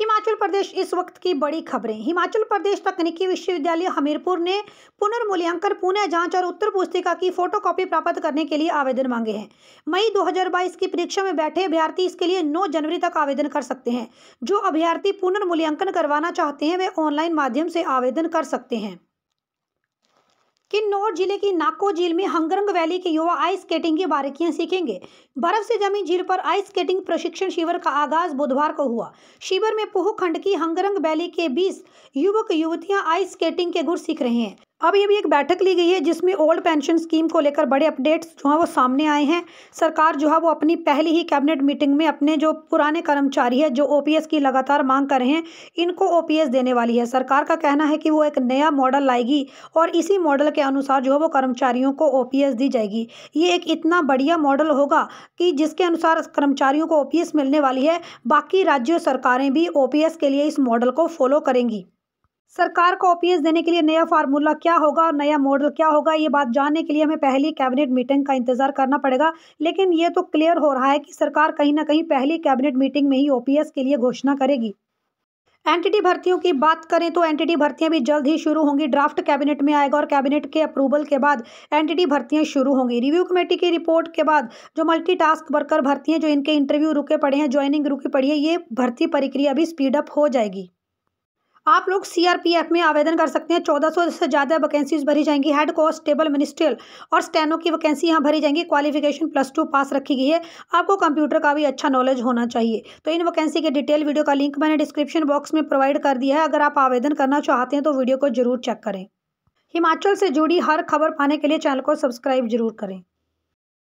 हिमाचल प्रदेश इस वक्त की बड़ी खबरें हिमाचल प्रदेश तकनीकी विश्वविद्यालय हमीरपुर ने पुनर्मूल्यांकन पुनः जांच और उत्तर पुस्तिका की फोटोकॉपी प्राप्त करने के लिए आवेदन मांगे हैं मई 2022 की परीक्षा में बैठे अभ्यर्थी इसके लिए 9 जनवरी तक आवेदन कर सकते हैं जो अभ्यर्थी पुनर्मूल्यांकन करवाना चाहते हैं वे ऑनलाइन माध्यम से आवेदन कर सकते हैं किन्नौर जिले की नाको झील में हंगरंग वैली के युवा आइस स्केटिंग की बारीकियां सीखेंगे बर्फ से जमी झील पर आइस स्केटिंग प्रशिक्षण शिविर का आगाज बुधवार को हुआ शिविर में पुहू खंड की हंगरंग वैली के 20 युवक युवतियां आइस स्केटिंग के गुर सीख रहे हैं अभी अभी एक बैठक ली गई है जिसमें ओल्ड पेंशन स्कीम को लेकर बड़े अपडेट्स जो हैं वो सामने आए हैं सरकार जो है वो अपनी पहली ही कैबिनेट मीटिंग में अपने जो पुराने कर्मचारी है जो ओपीएस की लगातार मांग कर रहे हैं इनको ओपीएस देने वाली है सरकार का कहना है कि वो एक नया मॉडल लाएगी और इसी मॉडल के अनुसार जो है वो कर्मचारियों को ओ दी जाएगी ये एक इतना बढ़िया मॉडल होगा कि जिसके अनुसार कर्मचारियों को ओ मिलने वाली है बाकी राज्य सरकारें भी ओ के लिए इस मॉडल को फॉलो करेंगी सरकार को ओपीएस देने के लिए नया फार्मूला क्या होगा और नया मॉडल क्या होगा ये बात जानने के लिए हमें पहली कैबिनेट मीटिंग का इंतजार करना पड़ेगा लेकिन ये तो क्लियर हो रहा है कि सरकार कहीं ना कहीं पहली कैबिनेट मीटिंग में ही ओपीएस के लिए घोषणा करेगी एंटिटी भर्तियों की बात करें तो एंटिटी भर्तियां भी जल्द ही शुरू होंगी ड्राफ्ट कैबिनेट में आएगा और कैबिनेट के अप्रूवल के बाद एंटिटी भर्तियां शुरू होंगी रिव्यू कमेटी की रिपोर्ट के बाद जो मल्टीटास्क वर्कर भर्ती हैं जो इनके इंटरव्यू रुके पड़े हैं ज्वाइनिंग रुकी पड़ी है ये भर्ती प्रक्रिया भी स्पीडअप हो जाएगी आप लोग सीआरपीएफ में आवेदन कर सकते हैं सौ से ज़्यादा वैकेंसीज भरी जाएंगी हेड कॉन्स्टेबल मिनिस्ट्रियल और स्टेनो की वैकेंसी यहाँ भरी जाएंगी क्वालिफिकेशन प्लस टू पास रखी गई है आपको कंप्यूटर का भी अच्छा नॉलेज होना चाहिए तो इन वैकेंसी के डिटेल वीडियो का लिंक मैंने डिस्क्रिप्शन बॉक्स में प्रोवाइड कर दिया है अगर आप आवेदन करना चाहते हैं तो वीडियो को जरूर चेक करें हिमाचल से जुड़ी हर खबर पाने के लिए चैनल को सब्सक्राइब जरूर करें